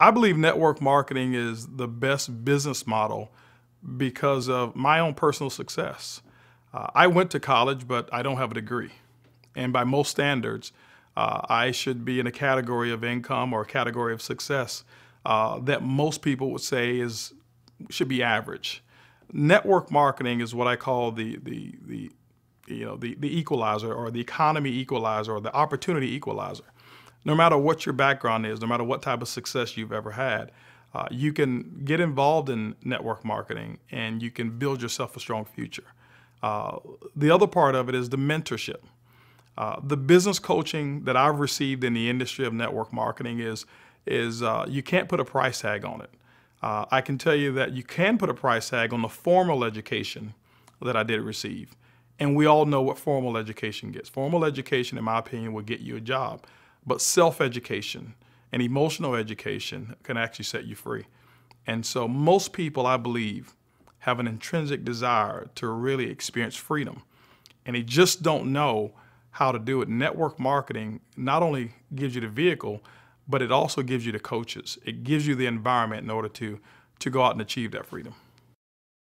I believe network marketing is the best business model because of my own personal success. Uh, I went to college, but I don't have a degree. And by most standards, uh, I should be in a category of income or a category of success uh, that most people would say is should be average. Network marketing is what I call the, the, the you know, the, the equalizer or the economy equalizer or the opportunity equalizer no matter what your background is, no matter what type of success you've ever had, uh, you can get involved in network marketing and you can build yourself a strong future. Uh, the other part of it is the mentorship. Uh, the business coaching that I've received in the industry of network marketing is, is uh, you can't put a price tag on it. Uh, I can tell you that you can put a price tag on the formal education that I did receive. And we all know what formal education gets. Formal education, in my opinion, will get you a job. But self education and emotional education can actually set you free. And so, most people, I believe, have an intrinsic desire to really experience freedom. And they just don't know how to do it. Network marketing not only gives you the vehicle, but it also gives you the coaches. It gives you the environment in order to, to go out and achieve that freedom.